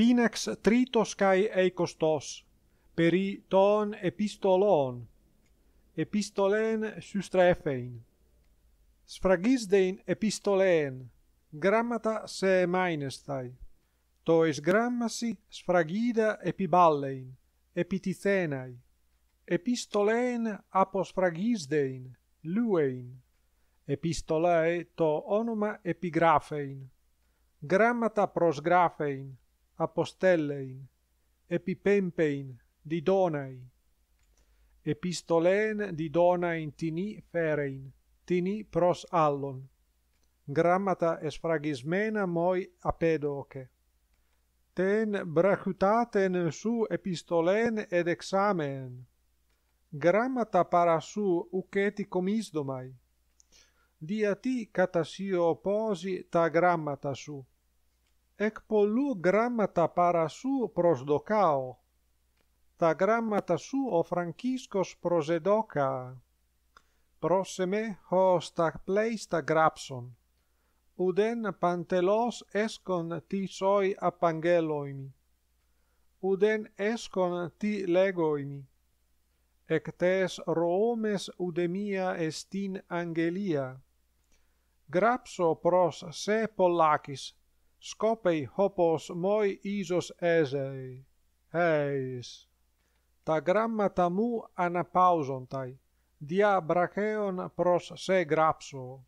Binex tritos kai ekstos peri ton epistolon epistolen sustrafein sphragis dein epistolen grammata se mainestai tois grammasi sphragida epiballein epititenai epistolen aposphragis dein luein epistolae to onoma epigraphein grammata prosgraphein apostellein, epipempein, didonai, epistolen didonain tini ferein, tini pros allon, grammata esfragismena moi apedoce. Ten brachutaten su epistolen ed examen, grammata para su uceti comisdomai, dia ti catasio oposi ta grammata su. Ec polu grammata para su pros docao. Ta grammata su o Franciscos pros edocaa. Pros seme hos ta pleista grapson. Uden pantelos escon ti soi appangeloimi. Uden escon ti legoimi. Ec tes roomes udemia estin angelia. Grapso pros se pollacis. Scopi, hopos moi isos ezei. Heis. Ta grammata mu anapausontai. Diabracheon pros se grapso.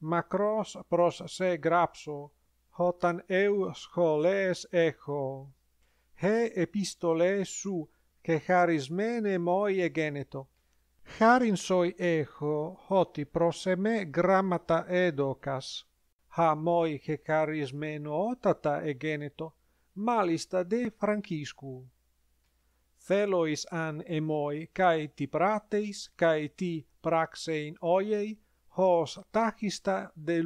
Makros pros se grapso, hotan eu scholes echo. He epistolesu, che charismene moi egeneto. Charinsoi echo, hoti pros eme grammata edocas ha moi che caris meno otata e geneto malista de franciscu felois an e moi kai ti prateis kai ti praxein oiei hos tachista de